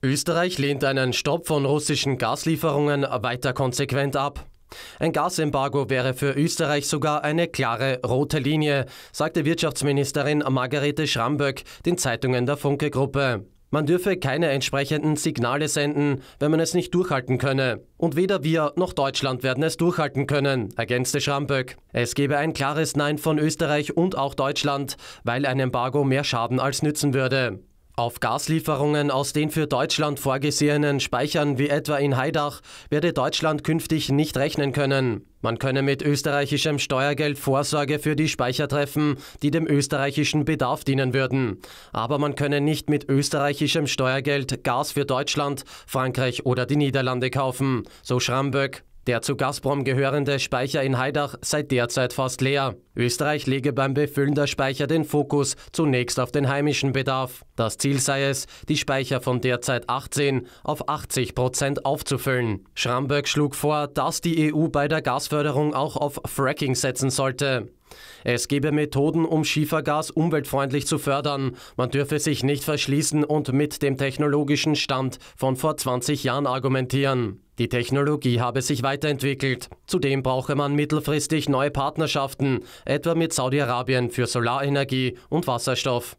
Österreich lehnt einen Stopp von russischen Gaslieferungen weiter konsequent ab. Ein Gasembargo wäre für Österreich sogar eine klare rote Linie, sagte Wirtschaftsministerin Margarete Schramböck den Zeitungen der Funke Gruppe. Man dürfe keine entsprechenden Signale senden, wenn man es nicht durchhalten könne. Und weder wir noch Deutschland werden es durchhalten können, ergänzte Schramböck. Es gebe ein klares Nein von Österreich und auch Deutschland, weil ein Embargo mehr schaden als nützen würde. Auf Gaslieferungen aus den für Deutschland vorgesehenen Speichern wie etwa in Heidach werde Deutschland künftig nicht rechnen können. Man könne mit österreichischem Steuergeld Vorsorge für die Speicher treffen, die dem österreichischen Bedarf dienen würden. Aber man könne nicht mit österreichischem Steuergeld Gas für Deutschland, Frankreich oder die Niederlande kaufen, so Schramböck. Der zu Gazprom gehörende Speicher in Heidach sei derzeit fast leer. Österreich lege beim Befüllen der Speicher den Fokus zunächst auf den heimischen Bedarf. Das Ziel sei es, die Speicher von derzeit 18 auf 80 Prozent aufzufüllen. Schramberg schlug vor, dass die EU bei der Gasförderung auch auf Fracking setzen sollte. Es gebe Methoden, um Schiefergas umweltfreundlich zu fördern. Man dürfe sich nicht verschließen und mit dem technologischen Stand von vor 20 Jahren argumentieren. Die Technologie habe sich weiterentwickelt. Zudem brauche man mittelfristig neue Partnerschaften, etwa mit Saudi-Arabien für Solarenergie und Wasserstoff.